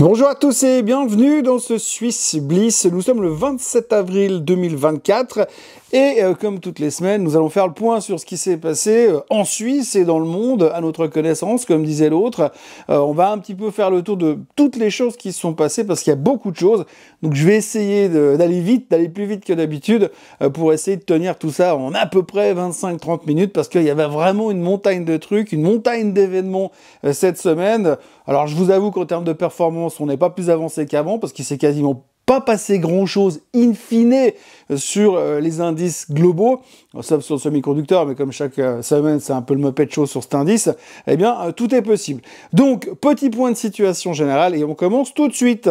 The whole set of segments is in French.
Bonjour à tous et bienvenue dans ce Swiss Bliss. Nous sommes le 27 avril 2024 et euh, comme toutes les semaines, nous allons faire le point sur ce qui s'est passé euh, en Suisse et dans le monde à notre connaissance, comme disait l'autre. Euh, on va un petit peu faire le tour de toutes les choses qui se sont passées parce qu'il y a beaucoup de choses. Donc je vais essayer d'aller vite, d'aller plus vite que d'habitude pour essayer de tenir tout ça en à peu près 25-30 minutes parce qu'il y avait vraiment une montagne de trucs, une montagne d'événements cette semaine. Alors je vous avoue qu'en termes de performance, on n'est pas plus avancé qu'avant parce qu'il s'est quasiment pas passé grand chose in fine euh, sur euh, les indices globaux, sauf sur le semi-conducteur, mais comme chaque euh, semaine c'est un peu le de show sur cet indice, eh bien tout est possible. Donc petit point de situation générale et on commence tout de suite.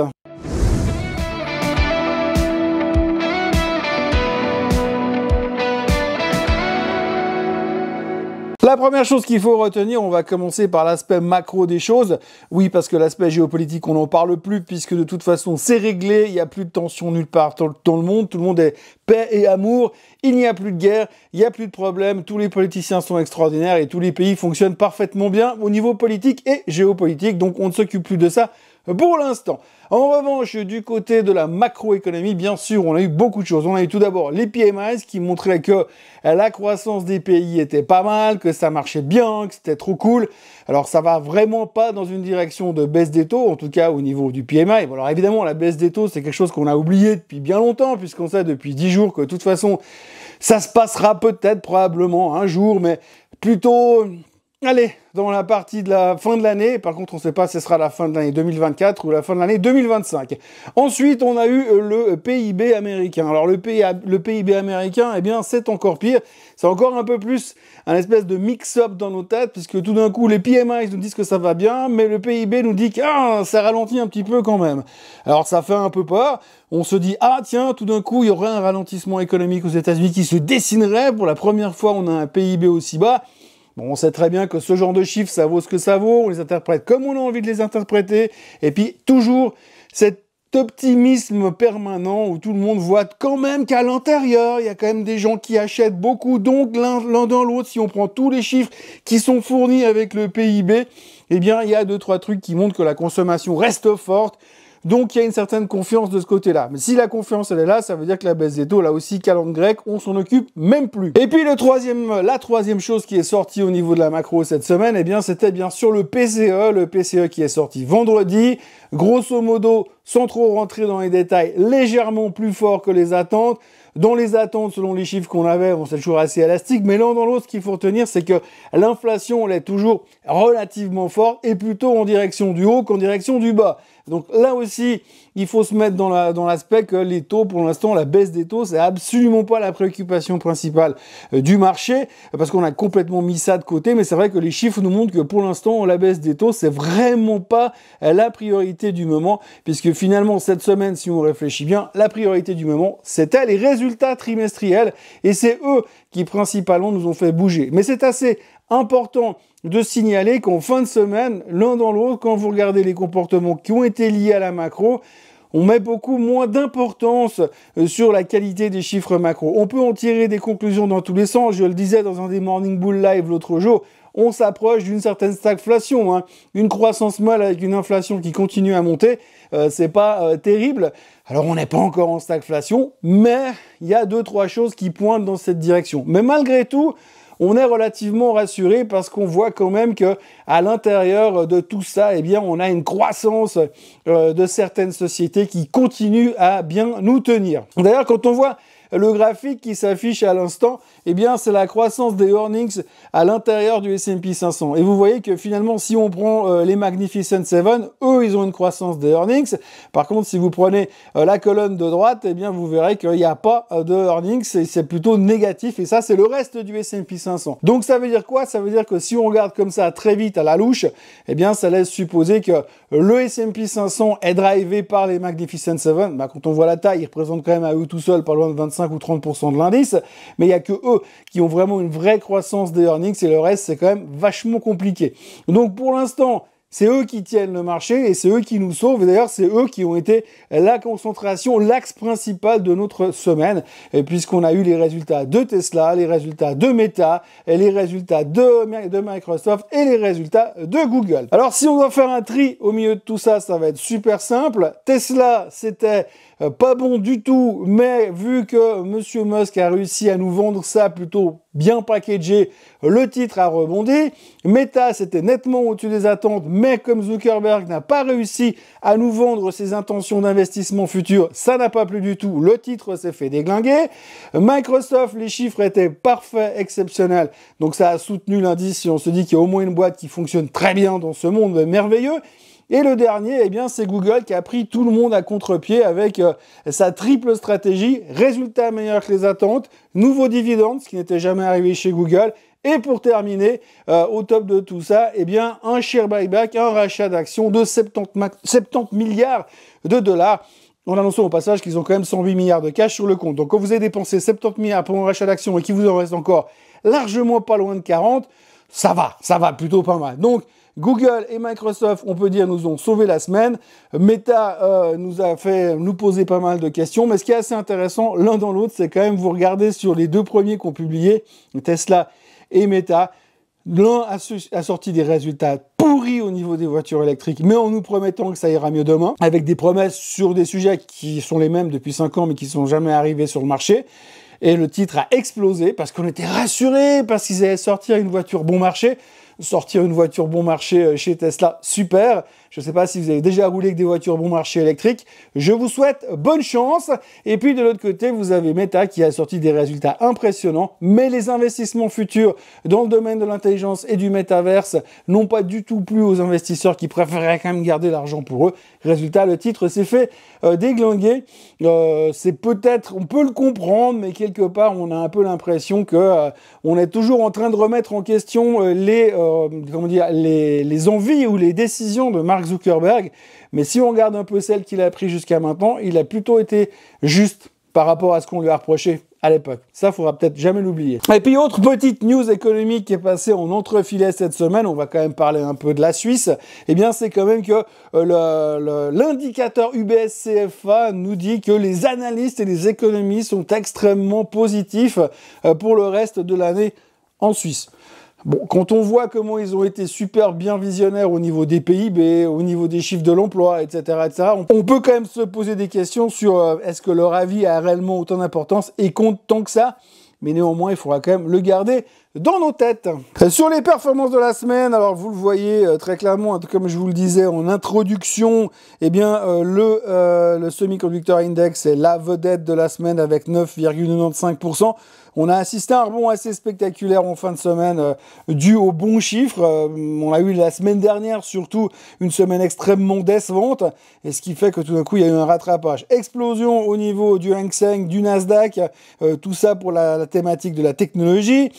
La première chose qu'il faut retenir, on va commencer par l'aspect macro des choses. Oui, parce que l'aspect géopolitique, on n'en parle plus, puisque de toute façon, c'est réglé, il n'y a plus de tension nulle part dans le monde, tout le monde est paix et amour, il n'y a plus de guerre, il n'y a plus de problème, tous les politiciens sont extraordinaires et tous les pays fonctionnent parfaitement bien au niveau politique et géopolitique, donc on ne s'occupe plus de ça pour l'instant. En revanche, du côté de la macroéconomie, bien sûr, on a eu beaucoup de choses. On a eu tout d'abord les PMIs qui montraient que la croissance des pays était pas mal, que ça marchait bien, que c'était trop cool. Alors ça va vraiment pas dans une direction de baisse des taux, en tout cas au niveau du PMI. alors évidemment, la baisse des taux, c'est quelque chose qu'on a oublié depuis bien longtemps, puisqu'on sait depuis 10 jours que de toute façon, ça se passera peut-être probablement un jour, mais plutôt Allez, dans la partie de la fin de l'année, par contre on ne sait pas si ce sera la fin de l'année 2024 ou la fin de l'année 2025. Ensuite on a eu euh, le euh, PIB américain. Alors le, PIB américain, eh bien c'est encore pire, c'est encore un peu plus un espèce de mix-up dans nos têtes, puisque tout d'un coup les PMI nous disent que ça va bien, mais le PIB nous dit que ah, ça ralentit un petit peu quand même. Alors ça fait un peu peur, on se dit ah tiens tout d'un coup il y aurait un ralentissement économique aux États-Unis qui se dessinerait, pour la première fois on a un PIB aussi bas. Bon, on sait très bien que ce genre de chiffres, ça vaut ce que ça vaut, on les interprète comme on a envie de les interpréter, et puis toujours cet optimisme permanent où tout le monde voit quand même qu'à l'intérieur, il y a quand même des gens qui achètent beaucoup, donc l'un dans l'autre, si on prend tous les chiffres qui sont fournis avec le PIB, eh bien, il y a deux, trois trucs qui montrent que la consommation reste forte, donc il y a une certaine confiance de ce côté-là. Mais si la confiance elle est là, ça veut dire que la baisse des taux, là aussi, calendrier grec, on s'en occupe même plus. Et puis le troisième, la troisième chose qui est sortie au niveau de la macro cette semaine, eh bien c'était bien sûr le PCE, le PCE qui est sorti vendredi grosso modo, sans trop rentrer dans les détails, légèrement plus fort que les attentes. Dans les attentes, selon les chiffres qu'on avait, on s'est toujours assez élastique, mais l'un dans l'autre, ce qu'il faut retenir, c'est que l'inflation, elle est toujours relativement forte et plutôt en direction du haut qu'en direction du bas. Donc là aussi, il faut se mettre dans l'aspect que les taux, pour l'instant, la baisse des taux, c'est absolument pas la préoccupation principale euh, du marché, parce qu'on a complètement mis ça de côté, mais c'est vrai que les chiffres nous montrent que pour l'instant, la baisse des taux, c'est vraiment pas la priorité du moment, puisque finalement, cette semaine, si on réfléchit bien, la priorité du moment, c'était les résultats trimestriels, et c'est eux qui principalement nous ont fait bouger. Mais c'est assez important de signaler qu'en fin de semaine, l'un dans l'autre, quand vous regardez les comportements qui ont été liés à la macro, on met beaucoup moins d'importance euh, sur la qualité des chiffres macro. On peut en tirer des conclusions dans tous les sens. Je le disais dans un des Morning Bull Live l'autre jour. On s'approche d'une certaine stagflation, hein. une croissance molle avec une inflation qui continue à monter, ce euh, c'est pas euh, terrible. Alors on n'est pas encore en stagflation, mais il y a deux trois choses qui pointent dans cette direction. Mais malgré tout, on est relativement rassuré parce qu'on voit quand même que à l'intérieur de tout ça, eh bien, on a une croissance euh, de certaines sociétés qui continuent à bien nous tenir. D'ailleurs, quand on voit le graphique qui s'affiche à l'instant, eh bien, c'est la croissance des earnings à l'intérieur du S&P 500. Et vous voyez que finalement, si on prend euh, les Magnificent Seven, eux, ils ont une croissance des earnings. Par contre, si vous prenez euh, la colonne de droite, eh bien, vous verrez qu'il n'y a pas euh, de earnings et c'est plutôt négatif. Et ça, c'est le reste du S&P 500. Donc, ça veut dire quoi Ça veut dire que si on regarde comme ça très vite à la louche, eh bien, ça laisse supposer que le S&P 500 est drivé par les Magnificent Seven. Bah, quand on voit la taille, ils représentent quand même à eux tout seuls pas loin de 25 ou 30% de l'indice. Mais il n'y a que eux qui ont vraiment une vraie croissance des earnings et le reste, c'est quand même vachement compliqué. Donc pour l'instant, c'est eux qui tiennent le marché et c'est eux qui nous sauvent. Et d'ailleurs, c'est eux qui ont été la concentration, l'axe principal de notre semaine, puisqu'on a eu les résultats de Tesla, les résultats de Meta, les résultats de, de, Microsoft et les résultats de Google. Alors, si on doit faire un tri au milieu de tout ça, ça va être super simple. Tesla, c'était euh, pas bon du tout, mais vu que Monsieur Musk a réussi à nous vendre ça plutôt bien packagé, le titre a rebondi. Meta, c'était nettement au-dessus des attentes, mais comme Zuckerberg n'a pas réussi à nous vendre ses intentions d'investissement futur, ça n'a pas plu du tout. Le titre s'est fait déglinguer. Microsoft, les chiffres étaient parfaits, exceptionnels. Donc ça a soutenu l'indice si on se dit qu'il y a au moins une boîte qui fonctionne très bien dans ce monde ben, merveilleux. Et le dernier, eh bien, c'est Google qui a pris tout le monde à contre-pied avec euh, sa triple stratégie, résultat meilleur que les attentes, nouveaux dividendes, ce qui n'était jamais arrivé chez Google, et pour terminer, euh, au top de tout ça, eh bien, un share buyback, un rachat d'actions de 70, milliards de dollars en annonçant au passage qu'ils ont quand même 108 milliards de cash sur le compte. Donc quand vous avez dépensé 70 milliards pour un rachat d'actions et qu'il vous en reste encore largement pas loin de 40, ça va, ça va plutôt pas mal. Donc Google et Microsoft, on peut dire, nous ont sauvé la semaine. Meta euh, nous a fait nous poser pas mal de questions. Mais ce qui est assez intéressant, l'un dans l'autre, c'est quand même, vous regardez sur les deux premiers qu'ont publié, Tesla et Meta, l'un a, sorti des résultats pourris au niveau des voitures électriques, mais en nous promettant que ça ira mieux demain, avec des promesses sur des sujets qui sont les mêmes depuis 5 ans mais qui sont jamais arrivés sur le marché. Et le titre a explosé parce qu'on était rassurés, parce qu'ils allaient sortir une voiture bon marché sortir une voiture bon marché euh, chez Tesla, super. Je ne sais pas si vous avez déjà roulé avec des voitures bon marché électriques. Je vous souhaite bonne chance. Et puis de l'autre côté, vous avez Meta qui a sorti des résultats impressionnants, mais les investissements futurs dans le domaine de l'intelligence et du métaverse n'ont pas du tout plu aux investisseurs qui préféraient quand même garder l'argent pour eux. Résultat, le titre s'est fait euh, déglinguer. Euh, c'est peut-être, on peut le comprendre, mais quelque part, on a un peu l'impression que euh, on est toujours en train de remettre en question les, comment dire, les envies ou les décisions de Mark Zuckerberg. Mais si on regarde un peu celle qu'il a pris jusqu'à maintenant, il a plutôt été juste par rapport à ce qu'on lui a reproché à l'époque. Ça, faudra peut-être jamais l'oublier. Et puis, autre petite news économique qui est passée en entrefilet cette semaine, on va quand même parler un peu de la Suisse, eh bien, c'est quand même que euh, l'indicateur UBS-CFA nous dit que les analystes et les économistes sont extrêmement positifs euh, pour le reste de l'année en Suisse. Bon, quand on voit comment ils ont été super bien visionnaires au niveau des PIB, au niveau des chiffres de l'emploi, etc., etc., on peut quand même se poser des questions sur euh, est-ce que leur avis a réellement autant d'importance et compte tant que ça. Mais néanmoins, il faudra quand même le garder dans nos têtes. Euh, sur les performances de la semaine, alors vous le voyez euh, très clairement, hein, comme je vous le disais en introduction, eh bien euh, le, le semi-conducteur index est la vedette de la semaine avec 9,95%. On a assisté à un rebond assez spectaculaire en fin de semaine dû aux bons chiffres. on a eu la semaine dernière surtout une semaine extrêmement décevante et ce qui fait que tout d'un coup il y a eu un rattrapage. Explosion au niveau du Hang Seng, du Nasdaq, tout ça pour la, la, thématique de la technologie.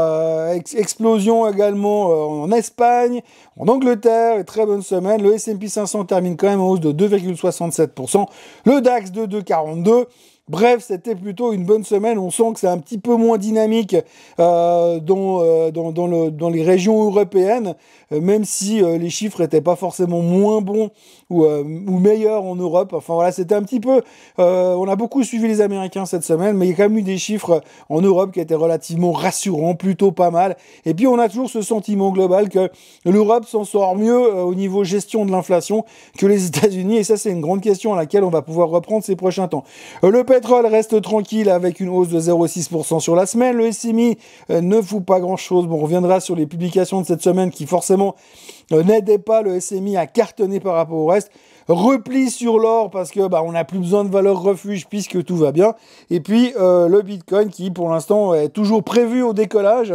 Euh, explosion également euh, en Espagne, en Angleterre, très bonne semaine. Le S&P 500 termine quand même en hausse de 2,67%, le DAX de 2,42%, Bref, c'était plutôt une bonne semaine. On sent que c'est un petit peu moins dynamique euh, dans, euh, dans, les régions européennes, euh, même si les chiffres n'étaient pas forcément moins bons ou, ou, meilleurs en Europe. Enfin voilà, c'était un petit peu... on a beaucoup suivi les Américains cette semaine, mais il y a quand même eu des chiffres en Europe qui étaient relativement rassurants, plutôt pas mal. Et puis on a toujours ce sentiment global que l'Europe s'en sort mieux au niveau gestion de l'inflation que les États-Unis. Et ça, c'est une grande question à laquelle on va pouvoir reprendre ces prochains temps. le pétrole reste tranquille avec une hausse de 0,6% sur la semaine. Le SMI euh, ne fout pas grand-chose. on reviendra sur les publications de cette semaine qui forcément euh, n'aidaient pas le SMI à cartonner par rapport au reste repli sur l'or parce que bah, on n'a plus besoin de valeur refuge puisque tout va bien. Et puis euh, le Bitcoin qui pour l'instant est toujours prévu au décollage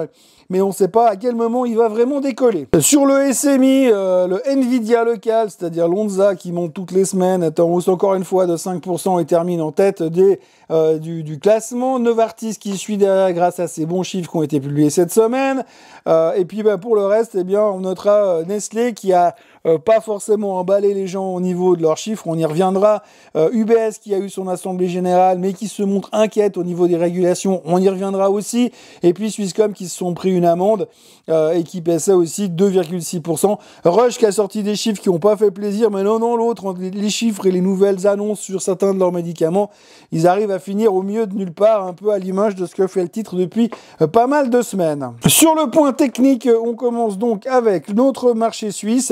mais on ne sait pas à quel moment il va vraiment décoller. Sur le SMI, euh, le Nvidia local, c'est-à-dire l'Onza qui monte toutes les semaines, est en hausse encore une fois de 5% et termine en tête des, euh, du, classement. Novartis qui suit derrière grâce à ces bons chiffres qui ont été publiés cette semaine. et puis bah, pour le reste, eh bien, on notera Nestlé qui a euh, pas forcément emballer les gens au niveau de leurs chiffres, on y reviendra. UBS euh, qui a eu son assemblée générale, mais qui se montre inquiète au niveau des régulations, on y reviendra aussi. Et puis Swisscom qui se sont pris une amende euh, et qui paissait aussi 2,6%. Rush qui a sorti des chiffres qui n'ont pas fait plaisir, mais non, non, l'autre, les chiffres et les nouvelles annonces sur certains de leurs médicaments, ils arrivent à finir au mieux de nulle part, un peu à l'image de ce que fait le titre depuis pas mal de semaines. Sur le point technique, on commence donc avec notre marché suisse.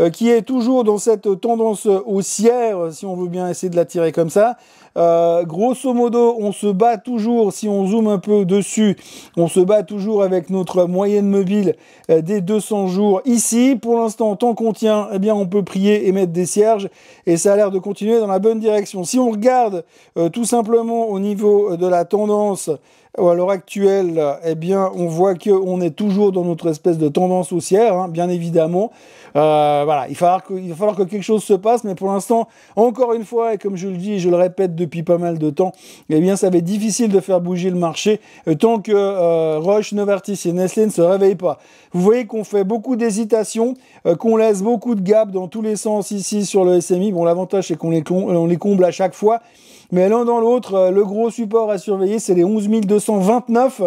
Euh, qui est toujours dans cette tendance haussière, si on veut bien essayer de la tirer comme ça, euh, grosso modo, on se bat toujours, si on zoome un peu dessus, on se bat toujours avec notre moyenne mobile euh, des 200 jours ici. Pour l'instant, tant qu'on tient, eh bien, on peut prier et mettre des cierges. Et ça a l'air de continuer dans la bonne direction. Si on regarde euh, tout simplement au niveau de la tendance, à l'heure actuelle, eh bien, on voit qu'on est toujours dans notre espèce de tendance haussière, hein, bien évidemment. voilà, il va, falloir que, il va falloir que quelque chose se passe, mais pour l'instant, encore une fois, et comme je le dis je le répète depuis depuis pas mal de temps, eh bien, ça va être difficile de faire bouger le marché euh, tant que euh, Roche, Novartis et Nestlé ne se réveillent pas. Vous voyez qu'on fait beaucoup d'hésitations, euh, qu'on laisse beaucoup de gaps dans tous les sens ici sur le SMI. Bon, l'avantage, c'est qu'on les, comble à chaque fois. Mais l'un dans l'autre, le gros support à surveiller, c'est les 11 229,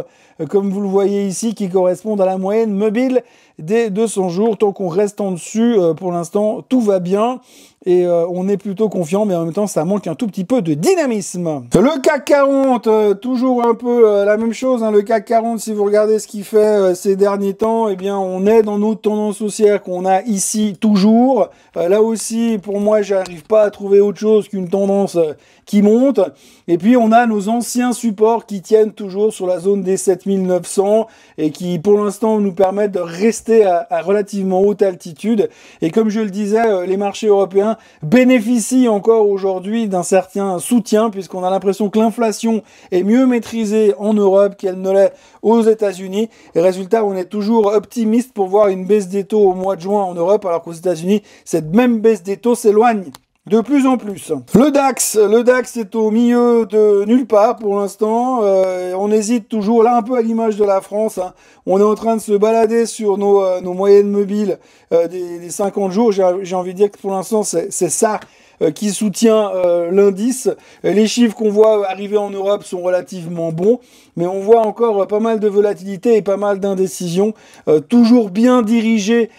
comme vous le voyez ici, qui correspondent à la moyenne mobile des 200 jours. Tant qu'on reste en dessus, pour l'instant, tout va bien et euh, on est plutôt confiant, mais en même temps, ça manque un tout petit peu de dynamisme. Le CAC 40, euh, toujours un peu euh, la même chose. Hein. le CAC 40, si vous regardez ce qu'il fait ces derniers temps, et eh bien, on est dans notre tendance haussière qu'on a ici toujours. là aussi, pour moi, j'arrive pas à trouver autre chose qu'une tendance qui monte. Et puis, on a nos anciens supports qui tiennent toujours sur la zone des 7900 et qui, pour l'instant, nous permettent de rester à relativement haute altitude. Et comme je le disais, les marchés européens Hein, bénéficie encore aujourd'hui d'un certain soutien, puisqu'on a l'impression que l'inflation est mieux maîtrisée en Europe qu'elle ne l'est aux États-Unis. résultat, on est toujours optimiste pour voir une baisse des taux au mois de juin en Europe, alors qu'aux États-Unis, cette même baisse des taux s'éloigne de plus en plus. Le DAX, le DAX est au milieu de nulle part pour l'instant. Euh, on hésite toujours, là un peu à l'image de la France. Hein. On est en train de se balader sur nos, euh, moyennes mobiles euh, des, des, 50 jours. J'ai envie de dire que pour l'instant, c'est ça euh, qui soutient euh, l'indice. Euh, les chiffres qu'on voit arriver en Europe sont relativement bons, mais on voit encore pas mal de volatilité et pas mal d'indécision, toujours bien dirigés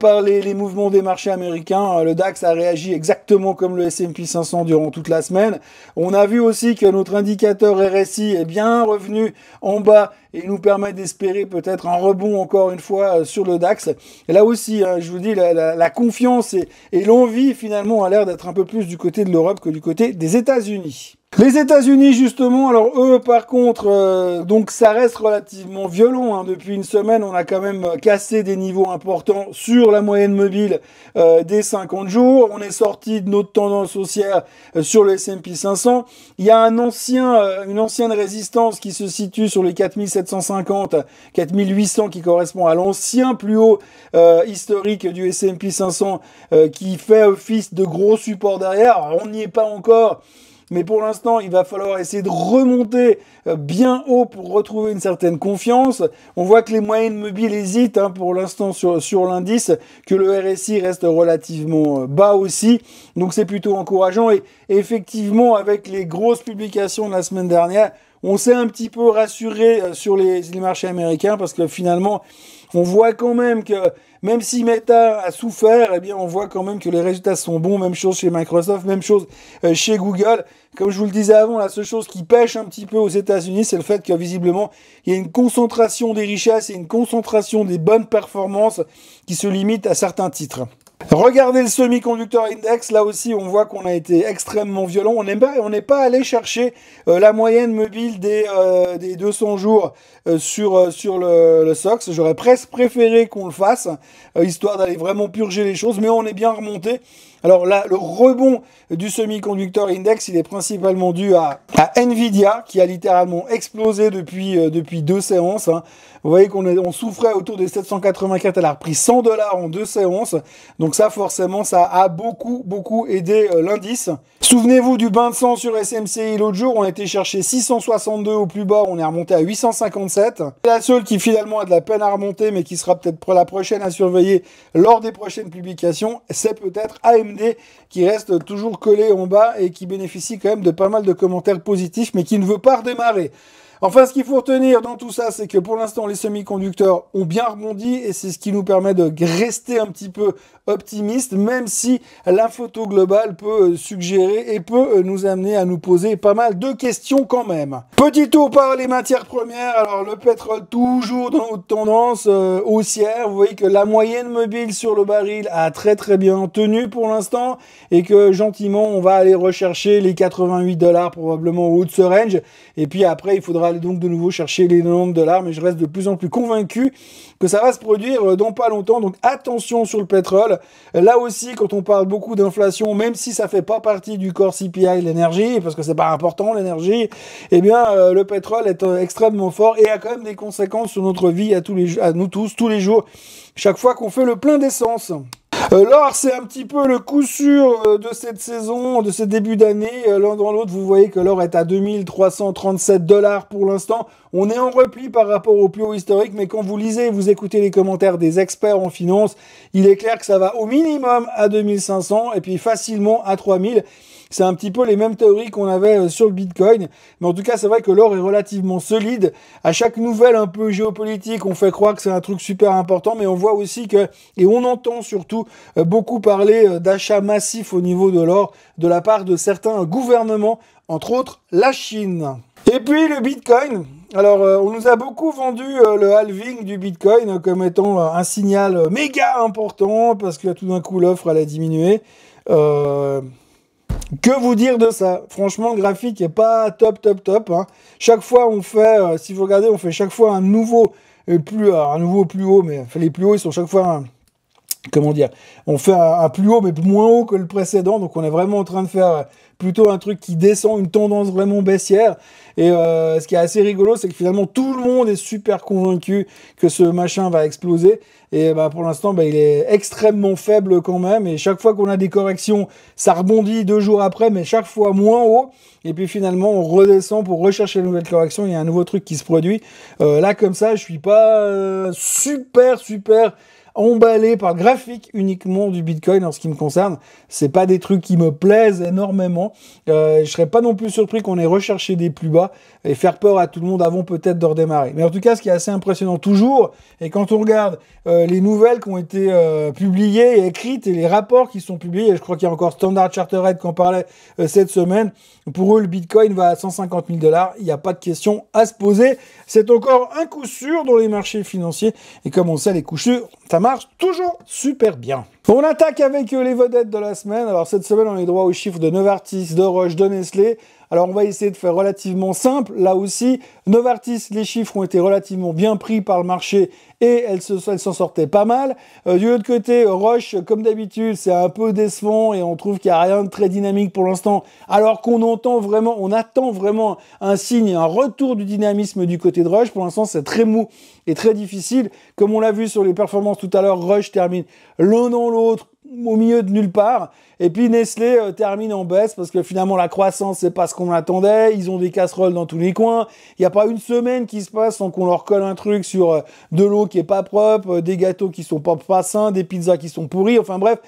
par les, les, mouvements des marchés américains. Le DAX a réagi exactement comme le S&P 500 durant toute la semaine. On a vu aussi que notre indicateur RSI est bien revenu en bas et nous permet d'espérer peut-être un rebond encore une fois euh, sur le DAX. Et là aussi, hein, je vous dis, la, confiance et, et l'envie finalement a l'air d'être un peu plus du côté de l'Europe que du côté des États-Unis. Les États-Unis, justement, alors eux, par contre, euh, donc ça reste relativement violent. Hein. Depuis une semaine, on a quand même cassé des niveaux importants sur la moyenne mobile euh, des 50 jours. On est sorti de notre tendance haussière euh, sur le S&P 500. Il y a un ancien, une ancienne résistance qui se situe sur les 4750, 4800, qui correspond à l'ancien plus haut historique du S&P 500, qui fait office de gros support derrière. on n'y est pas encore. Mais pour l'instant, il va falloir essayer de remonter euh, bien haut pour retrouver une certaine confiance. On voit que les moyennes mobiles hésitent hein, pour l'instant sur, l'indice, que le RSI reste relativement euh, bas aussi. Donc c'est plutôt encourageant. Et effectivement, avec les grosses publications de la semaine dernière, on s'est un petit peu rassuré euh, sur les, marchés américains parce que finalement, on voit quand même que même si Meta a souffert, eh bien on voit quand même que les résultats sont bons. Même chose chez Microsoft, même chose chez Google. Comme je vous le disais avant, la seule chose qui pêche un petit peu aux États-Unis, c'est le fait que visiblement, il y a une concentration des richesses et une concentration des bonnes performances qui se limitent à certains titres. Regardez le semi-conducteur index, là aussi on voit qu'on a été extrêmement violent, on n'est pas, allé chercher euh, la moyenne mobile des, 200 euh, jours euh, sur, le SOX, j'aurais presque préféré qu'on le fasse, histoire d'aller vraiment purger les choses, mais on est bien remonté, alors là, le rebond du semi-conducteur index, il est principalement dû à, Nvidia, qui a littéralement explosé depuis, euh, depuis deux séances. Hein. Vous voyez qu'on souffrait autour des 784, elle a repris 100 dollars en deux séances. Donc ça, forcément, ça a beaucoup, beaucoup aidé euh, l'indice. Souvenez-vous du bain de sang sur SMCI l'autre jour, on était été chercher 662 au plus bas, on est remonté à 857. La seule qui finalement a de la peine à remonter, mais qui sera peut-être la prochaine à surveiller lors des prochaines publications, c'est peut-être AMD qui reste toujours collé en bas et qui bénéficie quand même de pas mal de commentaires positifs, mais qui ne veut pas redémarrer. Enfin, ce qu'il faut retenir dans tout ça, c'est que pour l'instant, les semi-conducteurs ont bien rebondi et c'est ce qui nous permet de rester un petit peu optimiste, même si la photo globale peut euh, suggérer et peut euh, nous amener à nous poser pas mal de questions quand même. Petit tour par les matières premières. Alors, le pétrole toujours dans haute tendance euh, haussière. Vous voyez que la moyenne mobile sur le baril a très très bien tenu pour l'instant et que gentiment, on va aller rechercher les 88 dollars probablement au haut de ce range. Et puis après, il faudra donc de nouveau chercher les de dollars, mais je reste de plus en plus convaincu que ça va se produire euh, dans pas longtemps. Donc attention sur le pétrole. Là aussi, quand on parle beaucoup d'inflation, même si ça fait pas partie du corps CPI, l'énergie, parce que c'est pas important l'énergie, eh bien euh, le pétrole est euh, extrêmement fort et a quand même des conséquences sur notre vie à tous les à nous tous tous les jours. Chaque fois qu'on fait le plein d'essence. Euh, l'or, c'est un petit peu le coup sûr euh, de cette saison, de ce début d'année. Euh, l'un dans l'autre, vous voyez que l'or est à 2337 dollars pour l'instant. On est en repli par rapport au plus haut historique, mais quand vous lisez et vous écoutez les commentaires des experts en finance, il est clair que ça va au minimum à 2500 et puis facilement à 3000. C'est un petit peu les mêmes théories qu'on avait euh, sur le Bitcoin. Mais en tout cas, c'est vrai que l'or est relativement solide. À chaque nouvelle un peu géopolitique, on fait croire que c'est un truc super important, mais on voit aussi que, et on entend surtout euh, beaucoup parler euh, d'achats massifs au niveau de l'or de la part de certains gouvernements, entre autres la Chine. Et puis le Bitcoin. Alors, on nous a beaucoup vendu le halving du Bitcoin comme étant un signal méga important parce que tout d'un coup l'offre allait diminuer. Que vous dire de ça Franchement, le graphique n'est pas top, top, top. Hein. Chaque fois, on fait, euh, si vous regardez, on fait chaque fois un nouveau euh, plus, euh, un nouveau plus haut, mais les plus hauts, ils sont chaque fois un, comment dire, on fait un, plus haut mais moins haut que le précédent, donc on est vraiment en train de faire plutôt un truc qui descend, une tendance vraiment baissière. Et euh, ce qui est assez rigolo, c'est que finalement tout le monde est super convaincu que ce machin va exploser. Et bah, pour l'instant, bah, il est extrêmement faible quand même. Et chaque fois qu'on a des corrections, ça rebondit deux jours après, mais chaque fois moins haut. Et puis finalement, on redescend pour rechercher une nouvelle correction. Il y a un nouveau truc qui se produit. Euh, là, comme ça, je suis pas euh, super, super emballé par graphique uniquement du Bitcoin en ce qui me concerne. C'est pas des trucs qui me plaisent énormément. Euh, je serais pas non plus surpris qu'on ait recherché des plus bas et faire peur à tout le monde avant peut-être de redémarrer. Mais en tout cas, ce qui est assez impressionnant toujours, et quand on regarde euh, les nouvelles qui ont été euh, publiées et écrites et les rapports qui sont publiés, et je crois qu'il y a encore Standard Chartered qui en parlait cette semaine, pour eux, le Bitcoin va à 150 000 dollars. Il n'y a pas de question à se poser. C'est encore un coup sûr dans les marchés financiers. Et comme on sait, les coups sûrs, ça marche toujours super bien. On attaque avec euh, les vedettes de la semaine. Alors cette semaine, on est droit aux chiffres de 9 artistes, de Roche, de Nestlé. Alors on va essayer de faire relativement simple. Là aussi, Novartis, les chiffres ont été relativement bien pris par le marché et elles s'en sortaient pas mal. Euh, du autre côté, Roche, comme d'habitude, c'est un peu décevant et on trouve qu'il n'y a rien de très dynamique pour l'instant. Alors qu'on entend vraiment, on attend vraiment un signe, un retour du dynamisme du côté de Roche. Pour l'instant, c'est très mou et très difficile. Comme on l'a vu sur les performances tout à l'heure, Roche termine l'un dans l'autre au milieu de nulle part. Et puis Nestlé euh, termine en baisse parce que finalement la croissance c'est pas ce qu'on attendait. Ils ont des casseroles dans tous les coins. Il n'y a pas une semaine qui se passe sans qu'on leur colle un truc sur euh, de l'eau qui est pas propre, euh, des gâteaux qui sont pas, pas sains, des pizzas qui sont pourries. Enfin bref,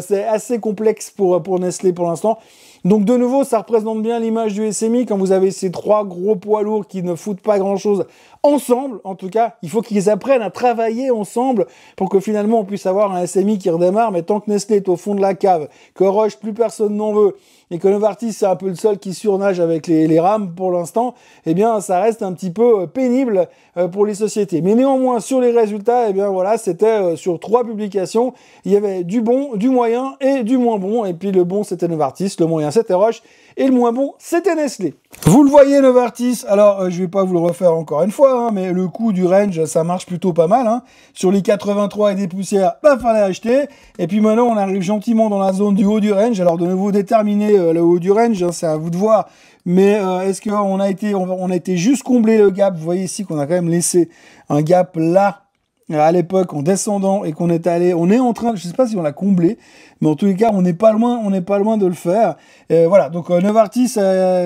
c'est assez complexe pour pour Nestlé pour l'instant. Donc de nouveau, ça représente bien l'image du SMI quand vous avez ces trois gros poids lourds qui ne foutent pas grand chose ensemble, en tout cas, il faut qu'ils apprennent à travailler ensemble pour que finalement on puisse avoir un SMI qui redémarre, mais tant que Nestlé est au fond de la cave, que Roche, plus personne n'en veut, et que Novartis, c'est un peu le seul qui surnage avec les, les rames pour l'instant, eh bien, ça reste un petit peu euh, pénible euh, pour les sociétés. Mais néanmoins, sur les résultats, eh bien, voilà, c'était euh, sur trois publications, il y avait du bon, du moyen et du moins bon, et puis le bon, c'était Novartis, le moyen, c'était Roche, et le moins bon, c'était Nestlé. Vous le voyez, Novartis. Alors, euh, je vais pas vous le refaire encore une fois, hein, mais le coût du range, ça marche plutôt pas mal. Hein. Sur les 83 et des poussières, bah, fallait acheter. Et puis maintenant, on arrive gentiment dans la zone du haut du range. Alors, de nouveau, déterminer euh, le haut du range, hein, c'est à vous de voir. Mais euh, est-ce qu'on a été, on, a été juste comblé le gap Vous voyez ici qu'on a quand même laissé un gap là euh, à l'époque en descendant et qu'on est allé, on est en train, je sais pas si on l'a comblé, mais en tous les cas, on n'est pas loin, on n'est pas loin de le faire. Et euh, voilà, donc euh, Novartis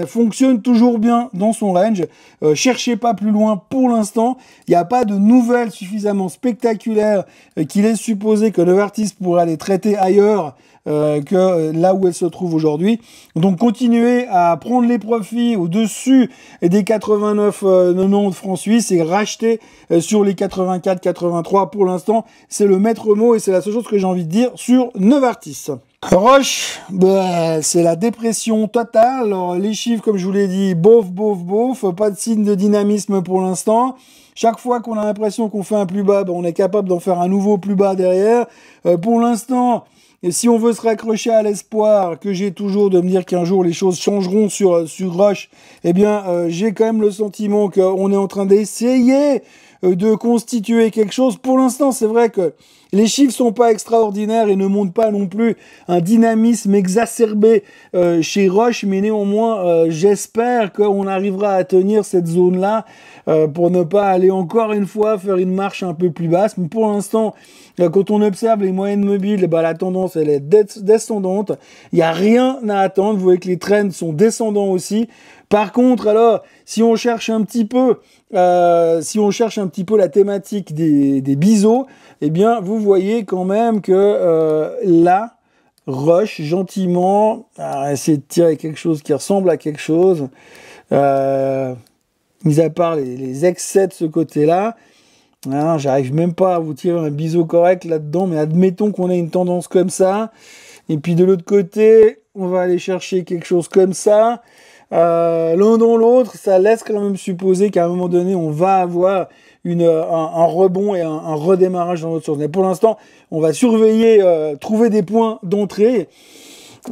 fonctionne toujours bien dans son range. cherchez pas plus loin pour l'instant. Il n'y a pas de nouvelles suffisamment spectaculaires qu'il est supposé que Novartis pourrait aller traiter ailleurs euh, que euh, là où elle se trouve aujourd'hui. Donc continuer à prendre les profits au-dessus des 89 non euh, de francs suisses et racheter sur les 84 83 pour l'instant. C'est le maître mot et c'est la seule chose que j'ai envie de dire sur Novartis. Roche, bah, c'est la dépression totale. les chiffres, comme je vous l'ai dit, bof, bof, bof. Pas de signe de dynamisme pour l'instant. Chaque fois qu'on a l'impression qu'on fait un plus bas, bah, on est capable d'en faire un nouveau plus bas derrière. pour l'instant, et si on veut se raccrocher à l'espoir que j'ai toujours de me dire qu'un jour les choses changeront sur, sur Rush, eh bien, euh, j'ai quand même le sentiment qu'on est en train d'essayer euh, de constituer quelque chose. Pour l'instant, c'est vrai que les chiffres sont pas extraordinaires et ne montrent pas non plus un dynamisme exacerbé euh, chez Roche, mais néanmoins, j'espère qu'on arrivera à tenir cette zone-là pour ne pas aller encore une fois faire une marche un peu plus basse. Mais pour l'instant, quand on observe les moyennes mobiles, bah, la tendance elle est descendante. Il n'y a rien à attendre. Vous voyez que les trends sont descendants aussi. Par contre, alors, si on cherche un petit peu, euh, si on cherche un petit peu la thématique des, biseaux, eh bien, vous voyez quand même que euh, là, rush gentiment, à essayer de tirer quelque chose qui ressemble à quelque chose. Euh, mis à part les excès de ce côté-là, J'arrive même pas à vous tirer un biseau correct là-dedans, mais admettons qu'on a une tendance comme ça. Et puis de l'autre côté, on va aller chercher quelque chose comme ça. Euh, l'un dans l'autre, ça laisse quand même supposer qu'à un moment donné, on va avoir euh, un, rebond et un, redémarrage dans l'autre sens. Mais pour l'instant, on va surveiller, euh, trouver des points d'entrée.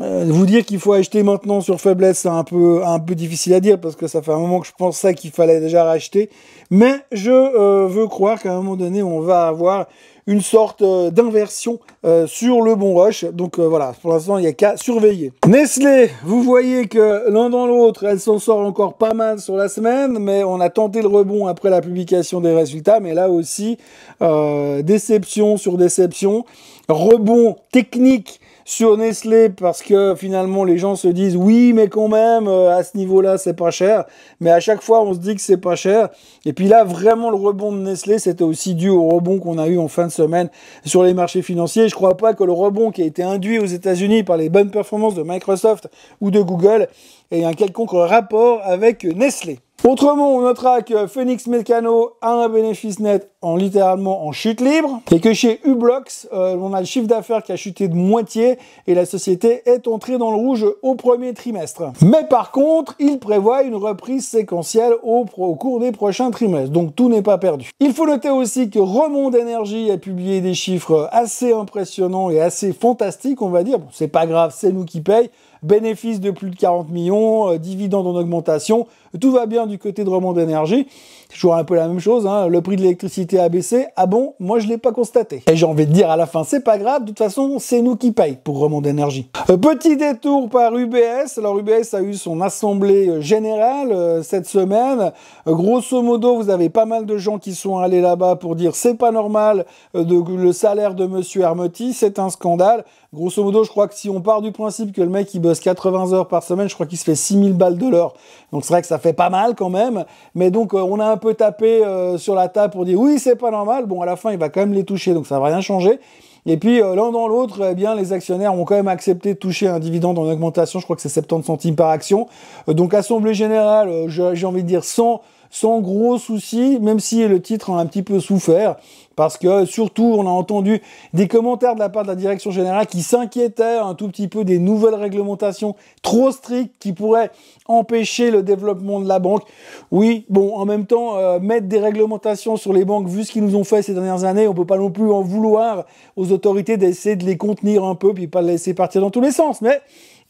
Euh, vous dire qu'il faut acheter maintenant sur faiblesse, c'est un peu, difficile à dire parce que ça fait un moment que je pensais qu'il fallait déjà racheter. Mais je euh, veux croire qu'à un moment donné, on va avoir une sorte euh, d'inversion sur le bon rush. Donc voilà, pour l'instant, il n'y a qu'à surveiller. Nestlé, vous voyez que l'un dans l'autre, elle s'en sort encore pas mal sur la semaine, mais on a tenté le rebond après la publication des résultats. Mais là aussi, déception sur déception, rebond technique sur Nestlé parce que finalement les gens se disent oui mais quand même euh, à ce niveau-là c'est pas cher mais à chaque fois on se dit que c'est pas cher et puis là vraiment le rebond de Nestlé c'était aussi dû au rebond qu'on a eu en fin de semaine sur les marchés financiers je crois pas que le rebond qui a été induit aux États-Unis par les bonnes performances de Microsoft ou de Google et un quelconque rapport avec Nestlé. Autrement, on notera que Phoenix Mécano a un bénéfice net en littéralement en chute libre et que chez Ublox, euh, on a le chiffre d'affaires qui a chuté de moitié et la société est entrée dans le rouge au premier trimestre. Mais par contre, il prévoit une reprise séquentielle au, cours des prochains trimestres, donc tout n'est pas perdu. Il faut noter aussi que Remond Energy a publié des chiffres assez impressionnants et assez fantastiques, on va dire. Bon, c'est pas grave, c'est nous qui payons, bénéfice de plus de 40 millions, euh, dividendes en augmentation, tout va bien du côté de remont d'énergie. toujours un peu la même chose, hein. le prix de l'électricité a baissé, ah bon, moi je ne l'ai pas constaté. Et j'ai envie de dire à la fin, c'est pas grave, de toute façon c'est nous qui payons pour Roman d'énergie. Euh, petit détour par UBS, alors UBS a eu son assemblée euh, générale cette semaine, grosso modo vous avez pas mal de gens qui sont allés là-bas pour dire c'est pas normal de, le salaire de monsieur Hermotti, c'est un scandale, Grosso modo, je crois que si on part du principe que le mec il bosse 80 heures par semaine, je crois qu'il se fait 6000 balles de l'heure. Donc c'est vrai que ça fait pas mal quand même. Mais donc euh, on a un peu tapé euh, sur la table pour dire oui, c'est pas normal. Bon, à la fin, il va quand même les toucher, donc ça va rien changer. Et puis euh, l'un dans l'autre, eh bien les actionnaires ont quand même accepté de toucher un dividende en augmentation, je crois que c'est 70 centimes par action. donc assemblée générale, j'ai envie de dire 100 sans gros souci, même si le titre a un petit peu souffert, parce que surtout on a entendu des commentaires de la part de la direction générale qui s'inquiétaient un tout petit peu des nouvelles réglementations trop strictes qui pourraient empêcher le développement de la banque. Oui, bon, en même temps, euh, mettre des réglementations sur les banques, vu ce qu'ils nous ont fait ces dernières années, on peut pas non plus en vouloir aux autorités d'essayer de les contenir un peu, puis pas les laisser partir dans tous les sens. Mais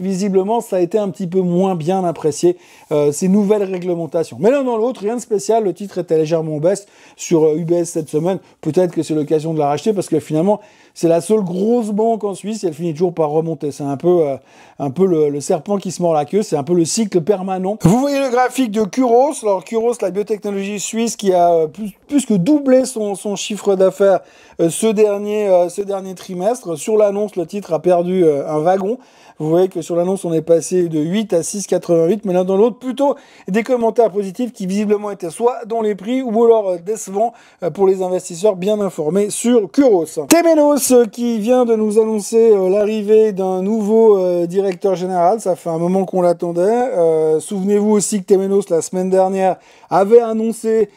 visiblement, ça a été un petit peu moins bien apprécié, euh, ces nouvelles réglementations. Mais l'un dans l'autre, rien de spécial, le titre était légèrement en baisse sur UBS euh, cette semaine, peut-être que c'est l'occasion de la racheter, parce que finalement, c'est la seule grosse banque en Suisse, et elle finit toujours par remonter. C'est un peu, euh, un peu le, serpent qui se mord la queue, c'est un peu le cycle permanent. Vous voyez le graphique de Kuros, alors Curos, la biotechnologie suisse qui a plus, que doublé son, chiffre d'affaires ce dernier trimestre. Sur l'annonce, le titre a perdu un wagon. Vous voyez que sur l'annonce, on est passé de 8 à 6,88, mais l'un dans l'autre, plutôt des commentaires positifs qui visiblement étaient soit dans les prix ou alors euh, décevants euh, pour les investisseurs bien informés sur Kuros. Temenos euh, qui vient de nous annoncer l'arrivée d'un nouveau directeur général, ça fait un moment qu'on l'attendait. Souvenez-vous aussi que Temenos, la semaine dernière, avait annoncé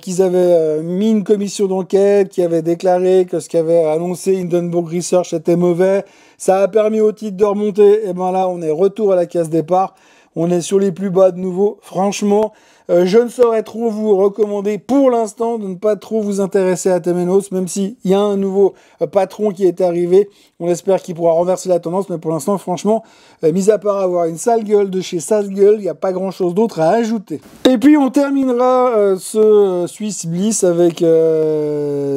qu'ils avaient mis une commission d'enquête, qui avait déclaré que ce qu'avait annoncé Hindenburg Research était mauvais, ça a permis au titre de remonter. Et ben là, on est retour à la case départ. On est sur les plus bas de nouveau. Franchement, euh, je ne saurais trop vous recommander pour l'instant de ne pas trop vous intéresser à Temenos, même s'il y a un nouveau euh, patron qui est arrivé. On espère qu'il pourra renverser la tendance, mais pour l'instant, franchement, euh, mis à part avoir une sale gueule de chez sale gueule, il n'y a pas grand chose d'autre à ajouter. Et puis on terminera ce Swiss Bliss avec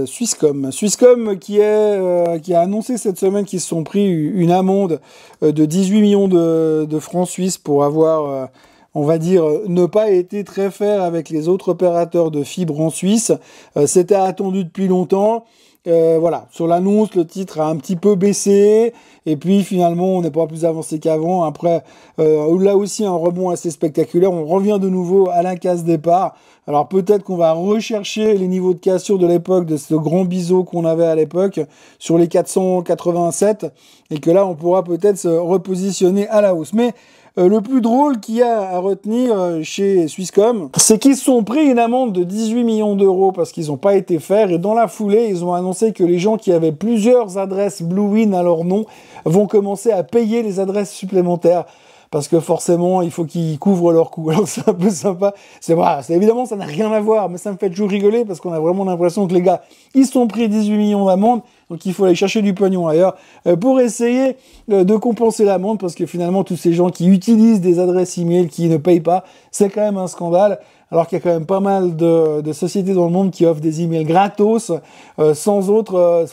Swisscom. Swisscom qui, a annoncé cette semaine qu'ils se sont pris une amende de 18 millions de francs suisses pour avoir on va dire, euh, ne pas été très fair avec les autres opérateurs de fibres en Suisse. Euh, c'était attendu depuis longtemps. Euh, voilà, sur l'annonce, le titre a un petit peu baissé, et puis finalement, on n'est pas plus avancé qu'avant. Après, euh, là aussi, un rebond assez spectaculaire. On revient de nouveau à la case départ. Alors peut-être qu'on va rechercher les niveaux de cassure de l'époque, de ce grand biseau qu'on avait à l'époque, sur les 487, et que là, on pourra peut-être se repositionner à la hausse. Mais euh, le plus drôle qu'il y a à retenir euh, chez Swisscom, c'est qu'ils ont sont pris une amende de 18 millions d'euros parce qu'ils n'ont pas été faire et dans la foulée, ils ont annoncé que les gens qui avaient plusieurs adresses Bluewin à leur nom vont commencer à payer les adresses supplémentaires parce que forcément, il faut qu'ils couvrent leur coûts, Alors c'est un peu sympa. C'est vrai, c'est évidemment, ça n'a rien à voir, mais ça me fait toujours rigoler parce qu'on a vraiment l'impression que les gars, ils sont pris 18 millions d'amende, donc il faut aller chercher du pognon ailleurs euh, pour essayer euh, de compenser l'amende parce que finalement, tous ces gens qui utilisent des adresses e-mail, qui ne payent pas, c'est quand même un scandale alors qu'il y a quand même pas mal de, sociétés dans le monde qui offrent des emails gratos euh, euh, sans autre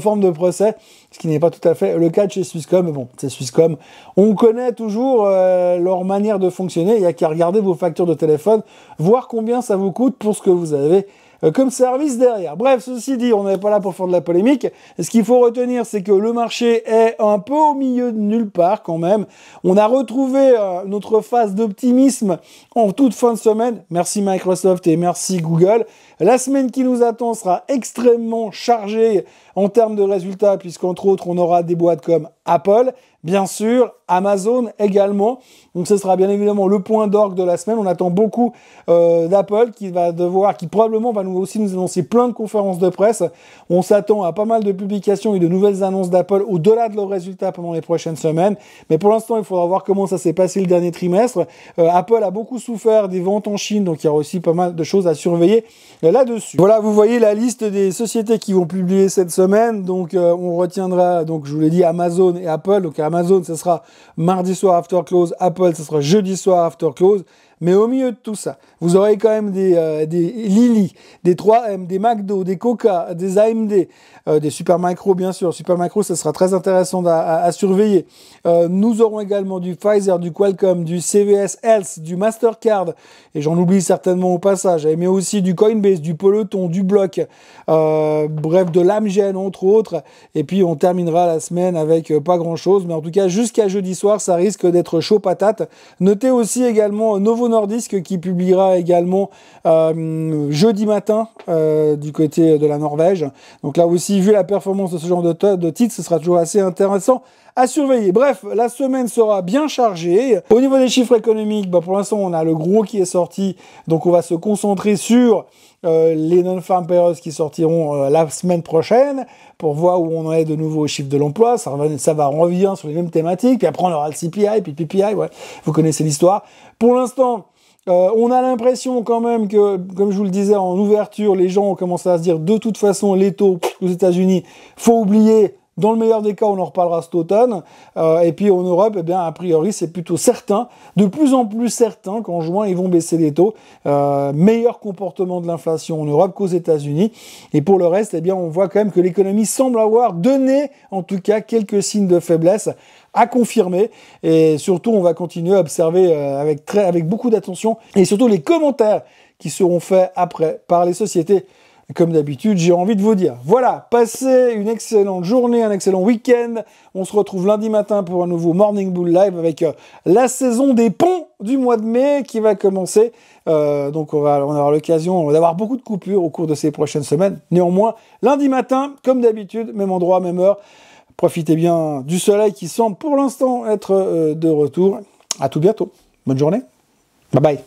forme de procès, ce qui n'est pas tout à fait le cas chez Swisscom. Mais bon, c'est Swisscom. On connaît toujours euh, leur manière de fonctionner. Il y a qu'à regarder vos factures de téléphone, voir combien ça vous coûte pour ce que vous avez euh, comme service derrière. Bref, ceci dit, on n'est pas là pour faire de la polémique. Ce qu'il faut retenir, c'est que le marché est un peu au milieu de nulle part quand même. On a retrouvé euh, notre phase d'optimisme en toute fin de semaine. Merci Microsoft et merci Google. La semaine qui nous attend sera extrêmement chargée en termes de résultats, puisqu'entre autres, on aura des boîtes comme Apple, bien sûr, Amazon également. Donc ce sera bien évidemment le point d'orgue de la semaine. On attend beaucoup euh, d'Apple qui va devoir, qui probablement va nous aussi nous annoncer plein de conférences de presse. On s'attend à pas mal de publications et de nouvelles annonces d'Apple au-delà de leurs résultats pendant les prochaines semaines. Mais pour l'instant, il faudra voir comment ça s'est passé le dernier trimestre. Euh, Apple a beaucoup souffert des ventes en Chine, donc il y a aussi pas mal de choses à surveiller euh, là-dessus. Voilà, vous voyez la liste des sociétés qui vont publier cette semaine. Donc on retiendra, donc je vous l'ai dit, Amazon et Apple. Donc Amazon, ce sera mardi soir after close. Apple, ce sera jeudi soir after close. Mais au milieu de tout ça, vous aurez quand même des, euh, des Lily, des 3M, des McDo, des Coca, des AMD, euh, des Super Micro bien sûr. Super ça sera très intéressant à, surveiller. Euh, nous aurons également du Pfizer, du Qualcomm, du CVS Health, du Mastercard, et j'en oublie certainement au passage, hein, mais aussi du Coinbase, du Peloton, du Bloc, bref, de l'Amgen entre autres. Et puis on terminera la semaine avec pas grand-chose, mais en tout cas jusqu'à jeudi soir, ça risque d'être chaud patate. Notez aussi également Novo Nordisk qui publiera également euh, jeudi matin euh, du côté de la Norvège. Donc là aussi, vu la performance de ce genre de, de titre, ce sera toujours assez intéressant à surveiller. Bref, la semaine sera bien chargée. Au niveau des chiffres économiques, bah pour l'instant, on a le gros qui est sorti, donc on va se concentrer sur euh, les non-farm payers qui sortiront euh, la semaine prochaine pour voir où on en est de nouveau au chiffre de l'emploi. Ça, ça va revenir sur les mêmes thématiques. Puis après, on aura le CPI, puis le PPI. Ouais, vous connaissez l'histoire. Pour l'instant, euh, on a l'impression quand même que, comme je vous le disais en ouverture, les gens ont commencé à se dire de toute façon les taux aux États-Unis, faut oublier, dans le meilleur des cas, on en reparlera cet automne. Euh, et puis en Europe, et eh bien, a priori, c'est plutôt certain, de plus en plus certain qu'en juin, ils vont baisser les taux. Euh, meilleur comportement de l'inflation en Europe qu'aux États-Unis. Et pour le reste, eh bien, on voit quand même que l'économie semble avoir donné, en tout cas, quelques signes de faiblesse à confirmer. Et surtout, on va continuer à observer euh, avec, très, avec beaucoup d'attention et surtout les commentaires qui seront faits après par les sociétés comme d'habitude, j'ai envie de vous dire. Voilà, passez une excellente journée, un excellent week-end. On se retrouve lundi matin pour un nouveau Morning Bull Live avec euh, la saison des ponts du mois de mai qui va commencer. Euh, donc on va, on avoir l'occasion d'avoir beaucoup de coupures au cours de ces prochaines semaines. Néanmoins, lundi matin, comme d'habitude, même endroit, même heure. Profitez bien du soleil qui semble pour l'instant être euh, de retour. À tout bientôt. Bonne journée. Bye bye.